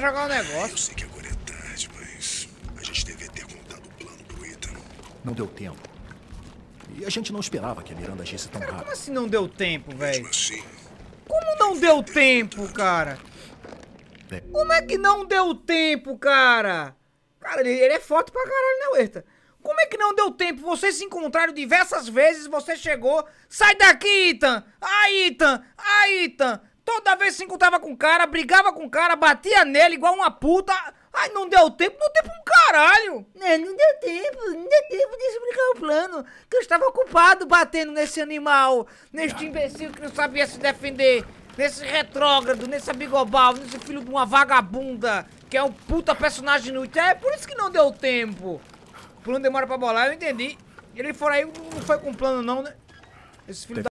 jogar um negócio. Eu sei que agora é tarde, mas a gente devia ter contado o plano pro Ethan. Não deu tempo. E a gente não esperava que a Miranda agisse tão cara, rápido. Como assim não deu tempo, velho? Assim, como não deu tempo, contado. cara? É. Como é que não deu tempo, cara? Cara, ele, ele é forte pra caralho, né, Herta? Como é que não deu tempo? Vocês se encontraram diversas vezes, você chegou. Sai daqui, Ethan! Ai, Ethan! Ai, Ethan! Toda vez se encontrava com o cara, brigava com o cara, batia nele igual uma puta. Ai, não deu tempo, não deu tempo um caralho! É, não deu tempo, não deu tempo de explicar o plano, que eu estava ocupado batendo nesse animal, neste imbecil que não sabia se defender, nesse retrógrado, nesse abigobal, nesse filho de uma vagabunda, que é um puta personagem inútil. É por isso que não deu tempo. O plano demora pra bolar, eu entendi. Ele foi aí, não foi com plano não, né? Esse filho Tem